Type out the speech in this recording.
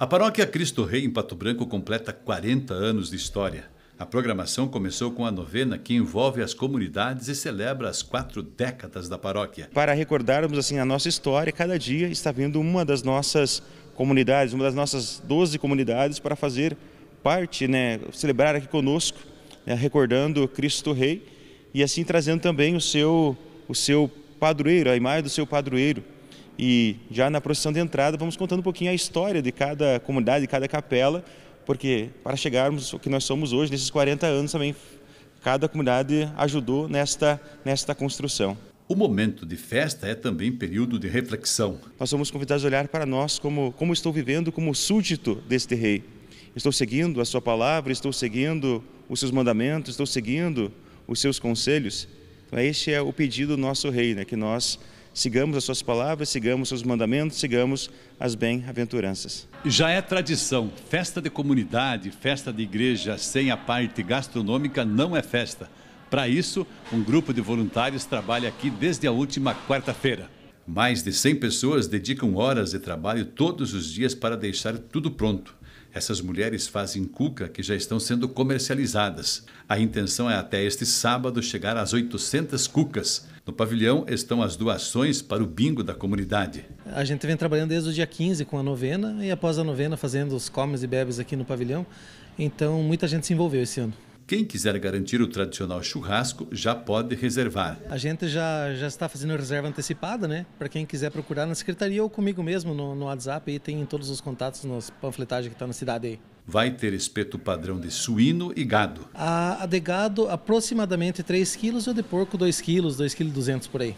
A paróquia Cristo Rei em Pato Branco completa 40 anos de história. A programação começou com a novena que envolve as comunidades e celebra as quatro décadas da paróquia. Para recordarmos assim a nossa história, cada dia está vindo uma das nossas comunidades, uma das nossas 12 comunidades para fazer parte, né, celebrar aqui conosco, né, recordando Cristo Rei e assim trazendo também o seu o seu padroeiro, a imagem do seu padroeiro, e já na procissão de entrada, vamos contando um pouquinho a história de cada comunidade, de cada capela, porque para chegarmos o que nós somos hoje, nesses 40 anos também, cada comunidade ajudou nesta, nesta construção. O momento de festa é também período de reflexão. Nós somos convidados a olhar para nós como, como estou vivendo como súdito deste rei. Estou seguindo a sua palavra, estou seguindo os seus mandamentos, estou seguindo os seus conselhos. Então, este é o pedido do nosso rei, né, que nós sigamos as suas palavras, sigamos seus mandamentos, sigamos as bem-aventuranças. Já é tradição, festa de comunidade, festa de igreja sem a parte gastronômica não é festa. Para isso, um grupo de voluntários trabalha aqui desde a última quarta-feira. Mais de 100 pessoas dedicam horas de trabalho todos os dias para deixar tudo pronto. Essas mulheres fazem cuca que já estão sendo comercializadas. A intenção é até este sábado chegar às 800 cucas. No pavilhão estão as doações para o bingo da comunidade. A gente vem trabalhando desde o dia 15 com a novena e após a novena fazendo os comes e bebes aqui no pavilhão. Então muita gente se envolveu esse ano. Quem quiser garantir o tradicional churrasco já pode reservar. A gente já, já está fazendo reserva antecipada, né? Para quem quiser procurar na secretaria ou comigo mesmo no, no WhatsApp, aí tem todos os contatos nas panfletagens que está na cidade aí. Vai ter espeto padrão de suíno e gado. A, a de gado aproximadamente 3 quilos e de porco 2 quilos, 2,2 kg por aí.